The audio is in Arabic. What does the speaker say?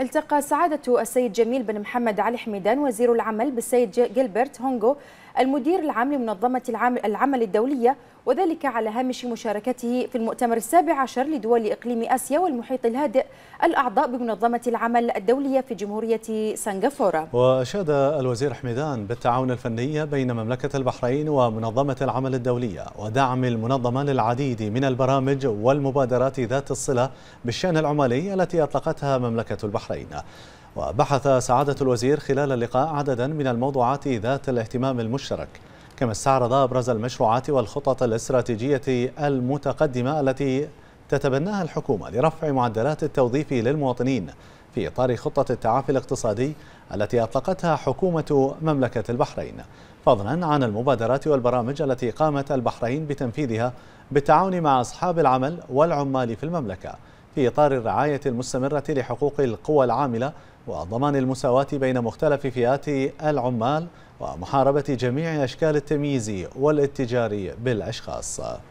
التقى سعادة السيد جميل بن محمد علي حميدان وزير العمل بالسيد جيلبرت هونغو المدير العام لمنظمة العمل الدولية وذلك على هامش مشاركته في المؤتمر السابع عشر لدول إقليم آسيا والمحيط الهادئ الأعضاء بمنظمة العمل الدولية في جمهورية سنغافورة وأشاد الوزير حميدان بالتعاون الفني بين مملكة البحرين ومنظمة العمل الدولية ودعم المنظمة للعديد من البرامج والمبادرات ذات الصلة بالشأن العمالي التي أطلقتها مملكة البحرين وبحث سعادة الوزير خلال اللقاء عددا من الموضوعات ذات الاهتمام المشترك كما استعرض أبرز المشروعات والخطط الاستراتيجية المتقدمة التي تتبناها الحكومة لرفع معدلات التوظيف للمواطنين في إطار خطة التعافي الاقتصادي التي أطلقتها حكومة مملكة البحرين فضلا عن المبادرات والبرامج التي قامت البحرين بتنفيذها بالتعاون مع أصحاب العمل والعمال في المملكة في إطار الرعاية المستمرة لحقوق القوى العاملة وضمان المساواة بين مختلف فئات العمال ومحاربة جميع أشكال التمييز والاتجار بالأشخاص